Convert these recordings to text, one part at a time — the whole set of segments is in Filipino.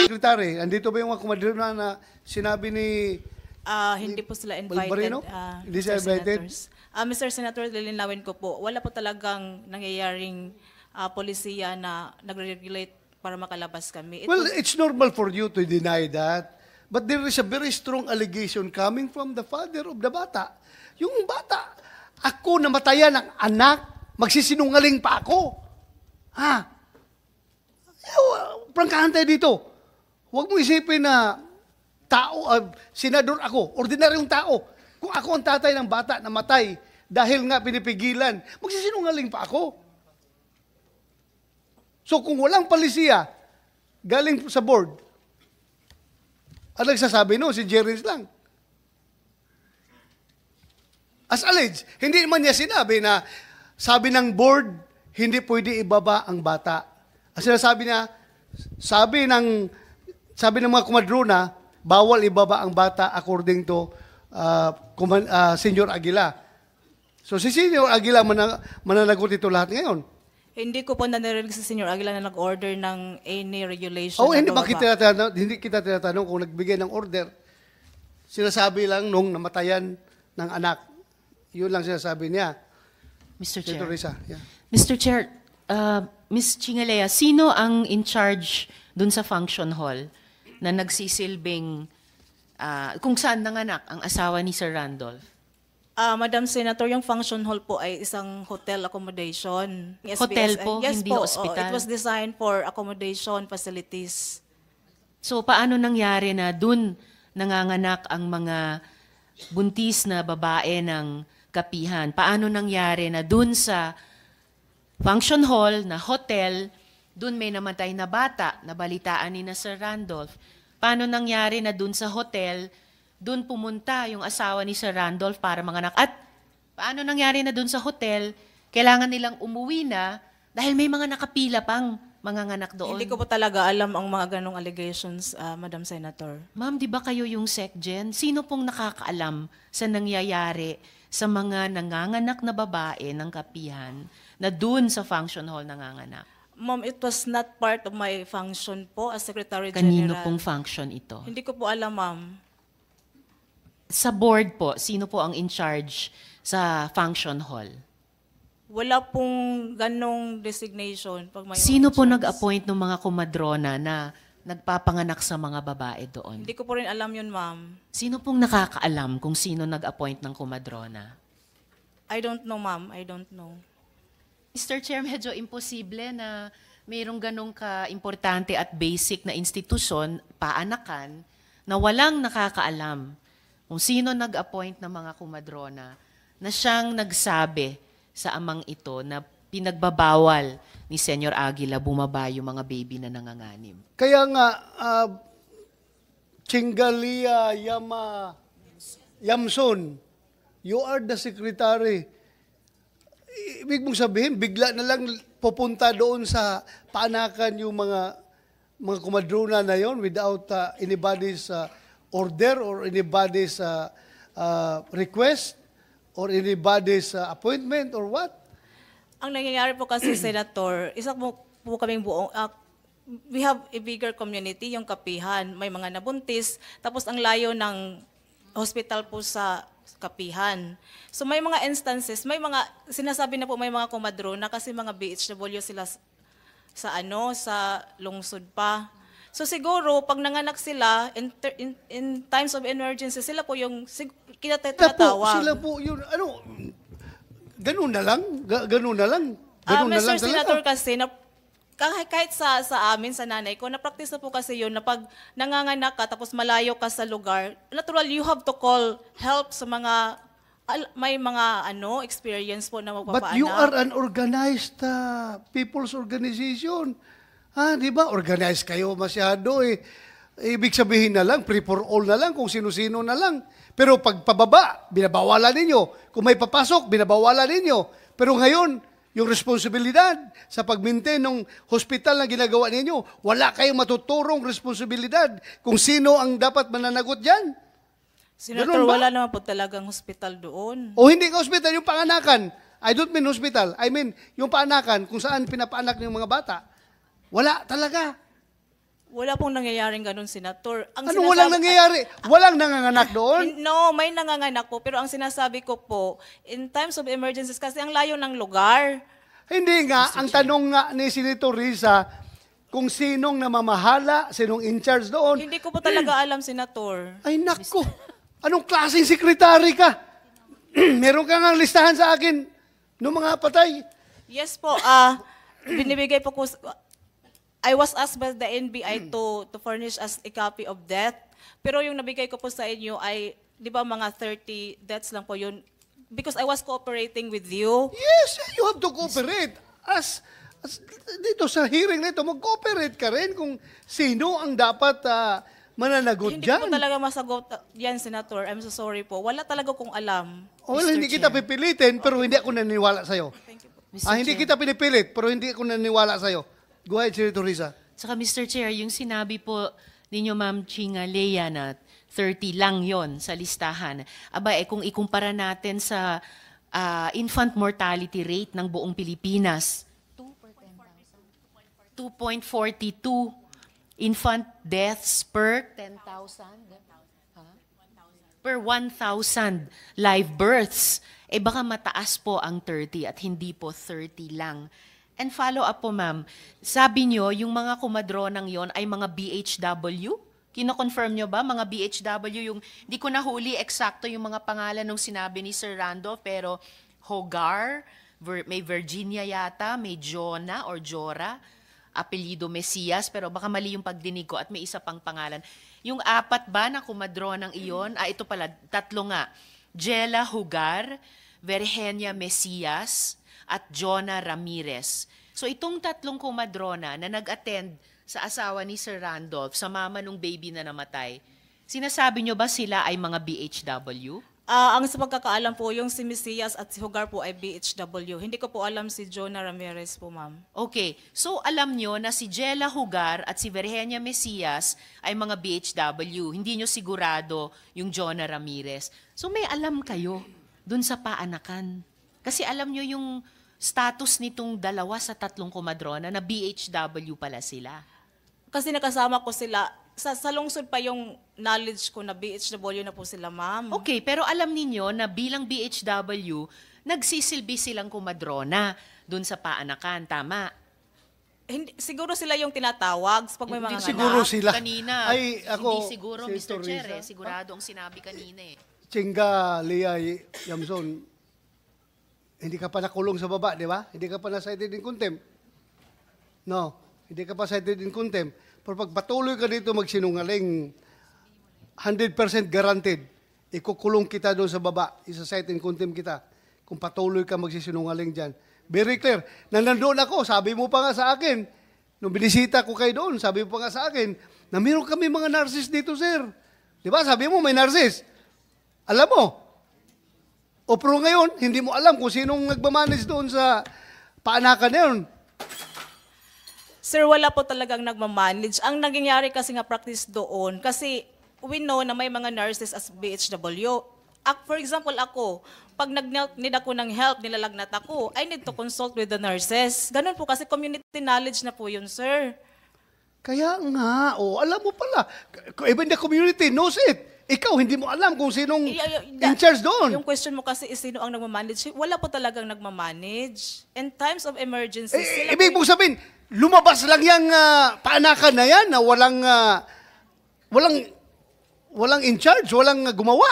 Secretary, andito ba yung mga kumadrona na sinabi ni Ah, hindi po sila invited. Balbarino? Ah, hindi sila Mr. invited? Senators. Ah, Mr. Senator, lilinawin ko po. Wala po talagang nangyayaring ah, polisiya na nagre-regulate para makalabas kami. It Well, was- it's normal for you to deny that. But there is a very strong allegation coming from the father of the bata. Yung bata, ako namatayan ng anak, magsisinungaling pa ako. Ha? prangkahan tayo dito. Huwag mo isipin na tao, uh, senador ako, ordinaryong tao. Kung ako ang tatay ng bata na matay dahil nga pinipigilan, magsisinungaling pa ako. So kung walang palisiya, galing sa board, ang nagsasabi no, si Jerry's lang. As alleged, hindi man niya sinabi na sabi ng board, hindi pwede ibaba ang bata. Ang sinasabi niya, sabi ng sabi ng mga kumadrona, bawal ibaba ang bata according to uh, kuman, uh, ah, Senior Aguila. So si Senior Aguila mana, mananagot ito lahat ngayon. Hindi ko po nanarinig sa Senior Aguila na nag-order ng any regulation. Oh, hindi, ba kita tinatanong, hindi kita tinatanong kung nagbigay ng order. Sinasabi lang nung namatayan ng anak. Yun lang sinasabi niya. Mr. Chair. yeah. Mr. Chair, uh, ah, Ms. Chingalea, sino ang in charge dun sa function hall na nagsisilbing uh, kung saan nanganak ang asawa ni Sir Randolph? Uh, Madam Senator, yung function hall po ay isang hotel accommodation. SBS. Hotel po, yes hindi po, hospital? Oh, it was designed for accommodation facilities. So paano nangyari na dun nanganganak ang mga buntis na babae ng kapihan? Paano nangyari na dun sa function hall na hotel, dun may namatay na bata, na balitaan ni na Sir Randolph. Paano nangyari na dun sa hotel, dun pumunta yung asawa ni Sir Randolph para manganak? At paano nangyari na dun sa hotel, kailangan nilang umuwi na dahil may mga nakapila pang manganganak doon. Hindi ko po talaga alam ang mga ganong allegations, uh, Madam Senator. Ma'am, di ba kayo yung SecGen? Sino pong nakakaalam sa nangyayari sa mga nanganganak na babae ng kapihan na doon sa function hall nanganganak? Ma'am, it was not part of my function po as Secretary General. Kanino pong function ito? Hindi ko po alam, ma'am. Sa board po, sino po ang in charge sa function hall? Wala pong ganong designation. Pag may Sino po nag-appoint ng mga kumadrona na nagpapanganak sa mga babae doon? Hindi ko po rin alam yun, ma'am. Sino pong nakakaalam kung sino nag-appoint ng kumadrona? I don't know, ma'am. I don't know. Mr. Chair, medyo imposible na mayroong ganong ka-importante at basic na institusyon, paanakan, na walang nakakaalam kung sino nag-appoint ng mga kumadrona na siyang nagsabi sa amang ito na pinagbabawal ni Senyor Aguila bumaba yung mga baby na nanganganim. Kaya nga, uh, ah, Chingalia Yama Yamson, you are the secretary. Ibig mong sabihin, bigla na lang pupunta doon sa paanakan yung mga mga kumadrona na yon without uh, anybody's uh, order or anybody's uh, uh, request or anybody's uh, appointment or what? Ang nangyayari po kasi, Senator, isa po, po kaming buong, uh, we have a bigger community, yung Kapihan. May mga nabuntis, tapos ang layo ng hospital po sa kapihan. So may mga instances, may mga sinasabi na po may mga kumadro na kasi mga BHW sila sa, sa ano sa lungsod pa. So siguro, pag nanganak sila, in, in, in times of emergency, sila po yung sig- kinatatawag. Sila po, sila po yun. Ano, ganun na lang. Ga, ganun na lang. Ganun uh, na Mr. lang Senator kasi, na, kahit, kahit sa, sa amin, sa nanay ko, na-practice na po kasi yun na pag nanganganak ka, tapos malayo ka sa lugar, natural, you have to call help sa mga may mga ano experience po na magpapaanak. But you are an organized uh, people's organization. Ah, di ba? Organize kayo masyado eh. Ibig sabihin na lang, free for all na lang, kung sino-sino na lang. Pero pag pababa, binabawalan ninyo. Kung may papasok, binabawalan ninyo. Pero ngayon, yung responsibilidad sa pag-maintain ng hospital na ginagawa ninyo, wala kayong matuturong responsibilidad kung sino ang dapat mananagot dyan. Senator, wala naman po talagang hospital doon. O hindi ka hospital, yung panganakan. I don't mean hospital. I mean, yung paanakan, kung saan pinapaanak ng mga bata. Wala talaga. Wala pong nangyayaring ganun, Senator. Ang Ano walang nangyayari? Walang nanganganak ah, doon? No, may nanganganak po. Pero ang sinasabi ko po, in times of emergencies, kasi ang layo ng lugar. Hindi nga, ang tanong nga ni Senator Risa, kung sinong namamahala, sinong in charge doon. Hindi ko po talaga alam, Senator. Ay nako, anong klaseng sekretary ka? Meron ka ang listahan sa akin ng mga patay. Yes po, ah, binibigay po ko, I was asked by the NBI hmm. to, to furnish us a copy of death. Pero yung nabigay ko po sa inyo ay, di ba mga 30 deaths lang po yun? Because I was cooperating with you. Yes, you have to cooperate. As, as dito sa hearing nito, mag-cooperate ka rin kung sino ang dapat uh, mananagot hindi dyan. Hindi ko talaga masagot ah, yan, Senator. I'm so sorry po. Wala talaga kong alam. Oh, well, hindi Chair. kita pipilitin, pero okay. hindi ako naniniwala sa'yo. Thank you po. Mr. Ah, hindi Chair. kita pinipilit, pero hindi ako naniniwala sa'yo. Go ahead, Senator Risa. Saka Mr. Chair, yung sinabi po ninyo Ma'am Chinga Leia na 30 lang yon sa listahan. Aba, eh, kung ikumpara natin sa uh, infant mortality rate ng buong Pilipinas, 2.42 infant deaths per 10,000 huh? per 1,000 live births. Eh baka mataas po ang 30 at hindi po 30 lang. And follow up po, ma'am. Sabi nyo, yung mga kumadro kumadronang yon ay mga BHW? Kino-confirm nyo ba mga BHW yung, hindi ko nahuli eksakto yung mga pangalan nung sinabi ni Sir Rando, pero Hogar, may Virginia yata, may Jonah or Jora, apelyido Mesias, pero baka mali yung pagdinig ko at may isa pang pangalan. Yung apat ba na kumadronang iyon, ah ito pala, tatlo nga, Jela Hugar, Virgenia Mesias, at Jonah Ramirez. So itong tatlong kumadrona na nag-attend sa asawa ni Sir Randolph, sa mama nung baby na namatay, sinasabi nyo ba sila ay mga BHW? Uh, ah, ang sa pagkakaalam po, yung si Mesias at si Hugar po ay BHW. Hindi ko po alam si Jonah Ramirez po, ma'am. Okay. So, alam nyo na si Jella Hugar at si Virgenia Mesias ay mga BHW. Hindi nyo sigurado yung Jonah Ramirez. So, may alam kayo dun sa paanakan. Kasi alam nyo yung status nitong dalawa sa tatlong komadrona na BHW pala sila? Kasi nakasama ko sila sa, sa lungsod pa yung knowledge ko na BHW na po sila, ma'am. Okay, pero alam ninyo na bilang BHW, nagsisilbi silang kumadrona doon sa paanakan, tama? Hindi, siguro sila yung tinatawag pag may mga Hindi siguro anak. sila. Kanina, Ay, ako, hindi siguro, si Mr. Teresa. Chair, sigurado ang sinabi kanina eh. Chinga Liay Yamson, hindi ka pa nakulong sa baba, di ba? Hindi ka pa na cited in contempt. No, hindi ka pa cited in contempt. Pero pag patuloy ka dito magsinungaling, 100% guaranteed, ikukulong kita doon sa baba, isa cited in contempt kita. Kung patuloy ka magsisinungaling dyan. Very clear. Nang ako, sabi mo pa nga sa akin, nung binisita ko kayo doon, sabi mo pa nga sa akin, na meron kami mga narsis dito, sir. Di ba? Sabi mo, may narsis. Alam mo, o pero ngayon, hindi mo alam kung sinong nagmamanage doon sa paanakan na yun. Sir, wala po talagang nagmamanage. Ang nangyayari kasi nga practice doon, kasi we know na may mga nurses as BHW. For example, ako, pag nag-need ako ng help, nilalagnat ako, I need to consult with the nurses. Ganun po kasi community knowledge na po yun, sir. Kaya nga, oh, alam mo pala, even the community knows it. Ikaw, hindi mo alam kung sinong y- in charge doon. Yung question mo kasi is sino ang nagmamanage. Wala po talagang nagmamanage. In times of emergency, eh, sila ibig mong sabihin, lumabas lang yung ah, paanakan na yan na walang, ah, walang, walang in charge, walang ah, gumawa.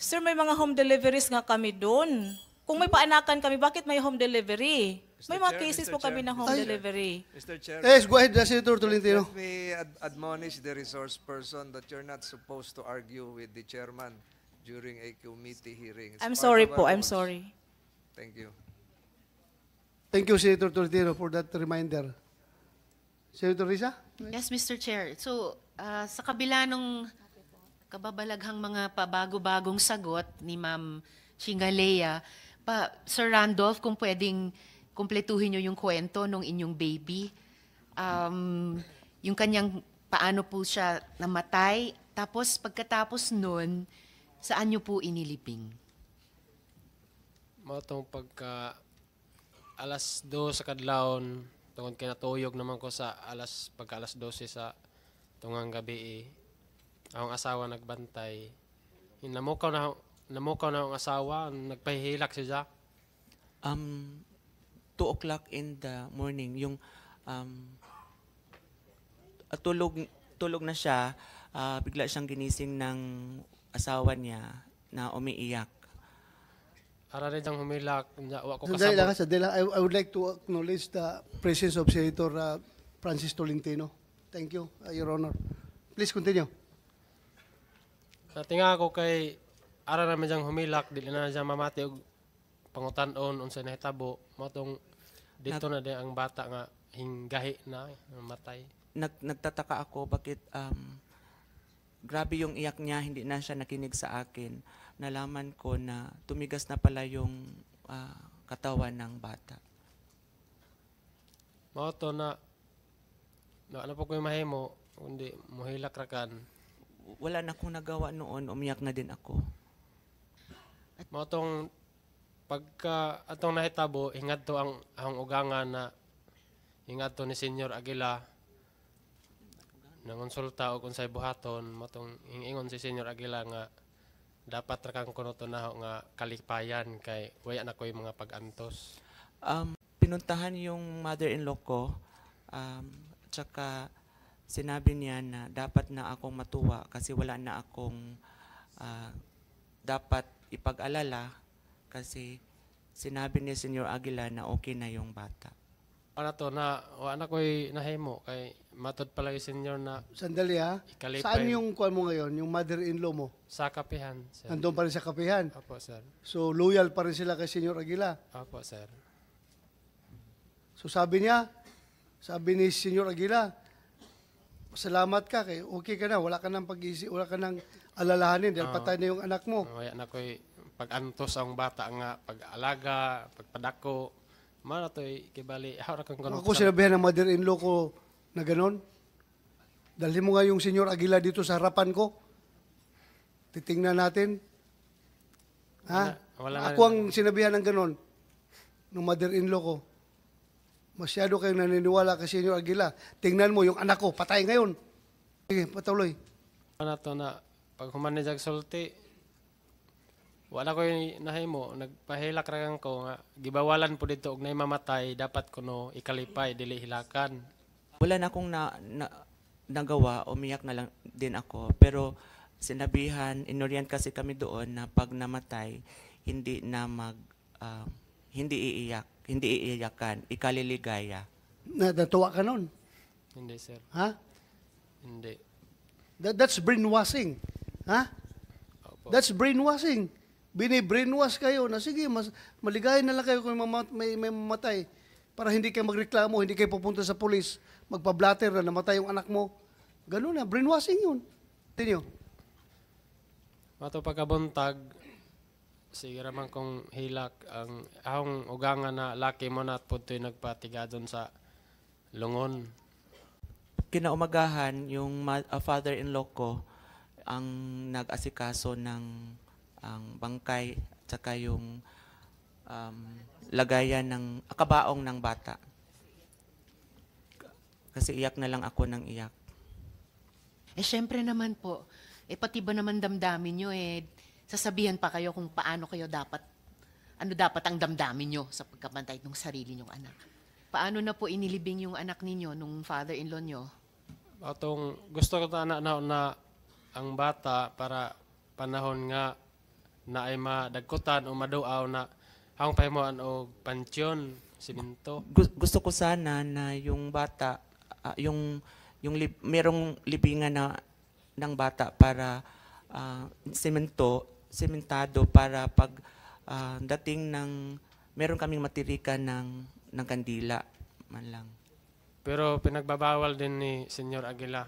Sir, may mga home deliveries nga kami doon. Kung may paanakan kami, bakit may home delivery? May mga Chair, cases Mr. po kami ng home Ay. delivery. Mr. Chair, Yes, go ahead, Senator Tolentino. let me ad- admonish the resource person that you're not supposed to argue with the chairman during a committee hearing. It's I'm sorry po, I'm rules. sorry. Thank you. Thank you, Senator Tolentino, for that reminder. Senator Risa? Yes, Mr. Chair. So, ah, sa kabila ng kababalaghang mga pabago-bagong sagot ni Ma'am Chingalea, pa, Sir Randolph, kung pwedeng kumpletuhin nyo yung kwento nung inyong baby. Um, yung kanyang paano po siya namatay. Tapos pagkatapos nun, saan nyo po inilibing? Matong pagka alas 2 sa kadlawon, tungod kay natuyog naman ko sa alas pagka alas 12 sa tungang gabi eh. Ang asawa nagbantay. Namukaw na namukaw na ang asawa, nagpahilak si Jack. Um, 2 o'clock in the morning, yung um, ah, tulog, tulog na siya, uh, bigla siyang ginising ng asawa niya na umiiyak. Arare dang humilak, wa ko kasabot. I, I would like to acknowledge the presence of Senator uh, Francis Tolentino. Thank you, uh, Your Honor. Please continue. Natinga ako kay ara na medyang humilak, dili na siya mamati og pangutan-on unsa nahitabo matong dito Nag- na din ang bata nga hinggahi na eh, matay. Nag, nagtataka ako bakit um, grabe yung iyak niya, hindi na siya nakinig sa akin. Nalaman ko na tumigas na pala yung uh, katawan ng bata. Mao to na na ano po ko mahimo, kundi muhilak rakan. Wala na akong nagawa noon, umiyak na din ako. Mao tong pagka atong nahitabo ingadto ang ang uganga na ingadto ni Senyor Agila Aguila nangonsulta og unsay buhaton matong ingon si Senyor Agila nga dapat ra kang kuno na nga kalipayan kay waya na koy mga pagantos um pinuntahan yung mother-in-law ko um tsaka sinabi niya na dapat na akong matuwa kasi wala na akong uh, dapat ipag-alala kasi sinabi ni Senyor Aguila na okay na yung bata. Para ano to na wala ko'y nahimo kay matod pala yung senyor na Sandali ha. Ikalipay. Saan yung kuan mo ngayon? Yung mother-in-law mo? Sa kapihan, sir. Nandun pa rin sa kapihan? Apo sir. So loyal pa rin sila kay Senyor Aguila? Apo sir. So sabi niya, sabi ni Senyor Aguila, salamat ka kay okay ka na, wala ka nang pag-isip, wala ka nang alalahanin dahil oh, patay na yung anak mo. Wala oh, na ko'y pagantos ang bata nga, pag-alaga, pagpadako. Mara to, eh, kibali, hara kang ganun. Ako sinabihan ng mother-in-law ko na ganun. Dali mo nga yung Senyor Aguila dito sa harapan ko. Titingnan natin. Ha? Wala, wala Ako ang sinabihan ng ganun ng mother-in-law ko. Masyado kayong naniniwala kay Senyor Aguila. Tingnan mo yung anak ko, patay ngayon. Sige, patuloy. Ano to na, pag humani jag sulti, wala ko yung nahimo nagpahilak ra ko nga gibawalan po dito og nay mamatay dapat kuno ikalipay dili hilakan wala na akong na, na nagawa umiyak na lang din ako pero sinabihan inorient kasi kami doon na pag namatay hindi na mag uh, hindi iiyak hindi iiyakan ikaliligaya na natuwa ka noon hindi sir ha hindi That, that's brainwashing ha Opo. that's brainwashing Binibrainwash kayo na sige, mas, maligay na lang kayo kung may, may mamatay para hindi kayo magreklamo, hindi kayo pupunta sa polis, magpa-blatter na namatay yung anak mo. Ganun na, brainwashing yun. Tinyo. Mato pagkabuntag, sige raman kong hilak, ang ahong uganga na laki mo na at punto'y nagpatiga doon sa lungon. Kinaumagahan, yung uh, father-in-law ko ang nag-asikaso ng ang bangkay, at saka yung um, lagayan ng akabaong ng bata. Kasi iyak na lang ako ng iyak. Eh, syempre naman po. Eh, pati ba naman damdamin nyo eh, sasabihan pa kayo kung paano kayo dapat, ano dapat ang damdamin nyo sa pagkabantay ng sarili nyong anak. Paano na po inilibing yung anak ninyo nung father-in-law nyo? Atong gusto ko na, na, na ang bata para panahon nga na ay madagkutan o maduaw na ang pahimuan o pansyon, simento. Gusto ko sana na yung bata, uh, yung, yung lib, merong libingan na ng bata para uh, simento, sementado para pag uh, dating ng meron kaming matirikan ng ng kandila man lang. Pero pinagbabawal din ni Senyor Aguila.